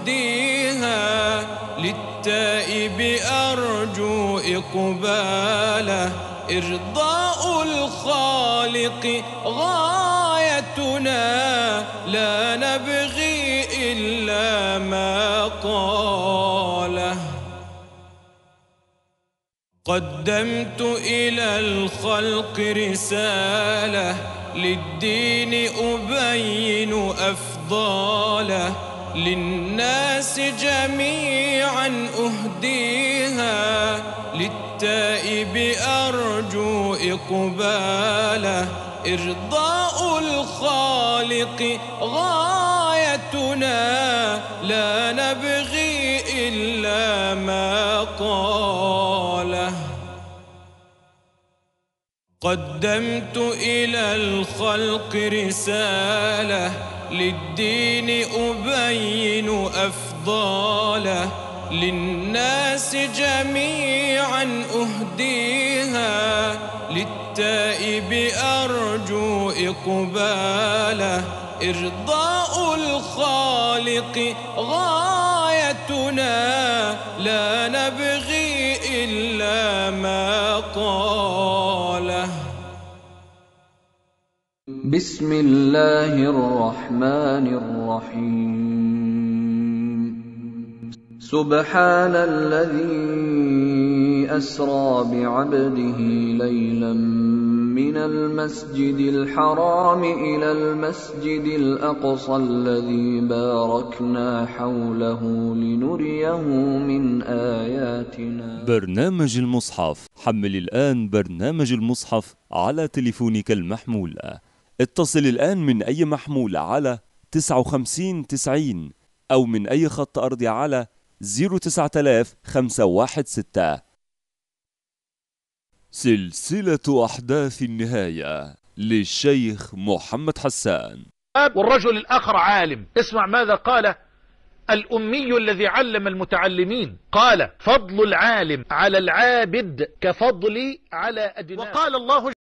أهديها للتائب أرجو إقباله إرضاء الخالق غايتنا لا نبغي إلا ما قال قدمت إلى الخلق رسالة للدين أبين أفضاله للناس جميعا أهديها للتائب أرجو إقباله إرضاء الخالق غايتنا لا نبغي إلا ما قال قدمت إلى الخلق رسالة للدين أبين أفضاله للناس جميعا أهديها للتائب أرجو إقباله إرضاء الخالق غايتنا لا نبغي إلا ما قال
بسم الله الرحمن الرحيم سبحان الذي اسرى بعبده ليلا من المسجد الحرام الى المسجد الاقصى الذي باركنا حوله لنريه من اياتنا برنامج المصحف حمل الان برنامج المصحف على تليفونك المحمول اتصل الآن من أي محمول على 5990 أو من أي خط أرضي على 09516 سلسلة أحداث النهاية للشيخ محمد حسان والرجل الآخر عالم اسمع ماذا قال الأمي الذي علم المتعلمين قال فضل العالم على العابد كفضلي على أدناه وقال الله